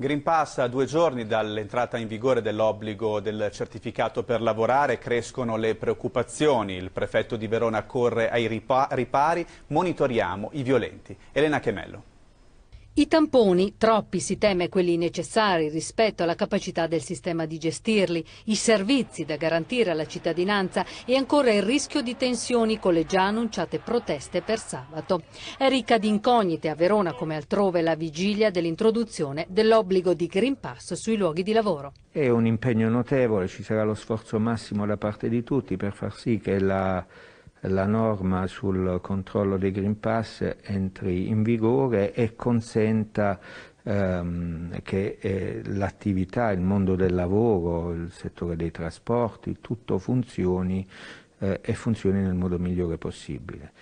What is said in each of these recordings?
Green Pass a due giorni dall'entrata in vigore dell'obbligo del certificato per lavorare crescono le preoccupazioni. Il prefetto di Verona corre ai ripari, monitoriamo i violenti. Elena Chemello. I tamponi, troppi si teme quelli necessari rispetto alla capacità del sistema di gestirli, i servizi da garantire alla cittadinanza e ancora il rischio di tensioni con le già annunciate proteste per sabato. È ricca di incognite a Verona come altrove la vigilia dell'introduzione dell'obbligo di Green Pass sui luoghi di lavoro. È un impegno notevole, ci sarà lo sforzo massimo da parte di tutti per far sì che la la norma sul controllo dei Green Pass entri in vigore e consenta ehm, che eh, l'attività, il mondo del lavoro, il settore dei trasporti, tutto funzioni eh, e funzioni nel modo migliore possibile.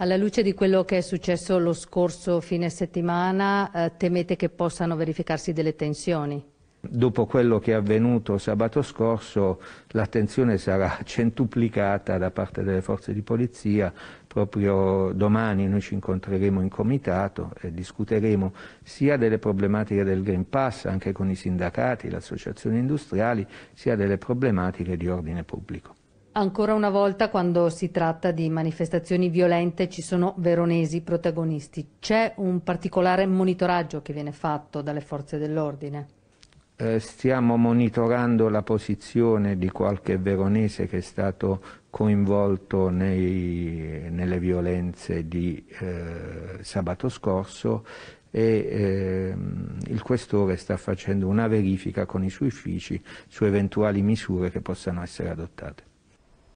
Alla luce di quello che è successo lo scorso fine settimana, eh, temete che possano verificarsi delle tensioni? Dopo quello che è avvenuto sabato scorso l'attenzione sarà centuplicata da parte delle forze di polizia, proprio domani noi ci incontreremo in comitato e discuteremo sia delle problematiche del Green Pass anche con i sindacati, le associazioni industriali, sia delle problematiche di ordine pubblico. Ancora una volta quando si tratta di manifestazioni violente ci sono veronesi protagonisti. C'è un particolare monitoraggio che viene fatto dalle forze dell'ordine? Eh, stiamo monitorando la posizione di qualche veronese che è stato coinvolto nei, nelle violenze di eh, sabato scorso e eh, il questore sta facendo una verifica con i suoi uffici su eventuali misure che possano essere adottate.